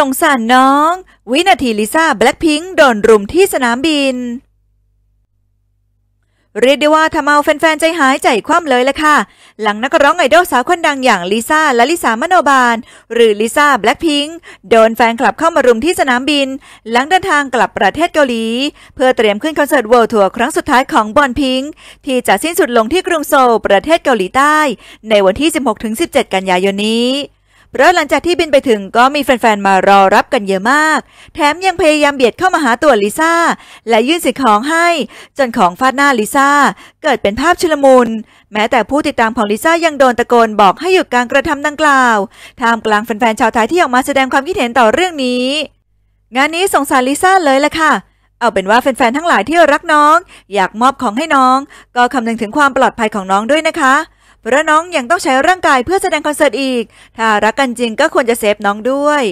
สงสารน้อง วินาทีลิซ่าแบล็คพิงค์โดนรุมที่สนามบิน เรียกได้ว่าทำเอาแฟนๆใจหายใจคว่ำเลยละค่ะ หลังนักร้องไอดอลสาวคนดังอย่างลิซ่า และลิ่ามโนบาล หรือลิซ่าแบล็คพิงค์โดนแฟนคลับเข้ามารุมที่สนามบิน หลังเดินทางกลับประเทศเกาหลี เพื่อเตรียมขึ้นคอนเสิร์ตเวิลด์ทัวร์ครั้งสุดท้ายของบอนพิงค์ที่จะสิ้นสุดลงที่กรุงโซลประเทศเกาหลีใต้ ในวันที่ 16-17 กันยายนนี้เพราะหลังจากที่บินไปถึงก็มีแฟนๆมารอรับกันเยอะมาก แถมยังพยายามเบียดเข้ามาหาตัวลิซ่า และยื่นสิ่งของให้ จนของฟาดหน้าลิซ่า เกิดเป็นภาพชุลมุน แม้แต่ผู้ติดตามของลิซ่ายังโดนตะโกนบอกให้หยุดการกระทำดังกล่าวท่ามกลางแฟนๆชาวไทยที่ออกมาแสดงความคิดเห็นต่อเรื่องนี้ งานนี้สงสารลิซ่าเลยละค่ะ เอาเป็นว่าแฟนๆทั้งหลายที่รักน้อง อยากมอบของให้น้อง ก็คำนึงถึงความปลอดภัยของน้องด้วยนะคะพราะน้องยังต้องใช้ร่างกายเพื่อแสดงคอนเสิร์ตอีก ถ้ารักกันจริงก็ควรจะเซฟน้องด้วย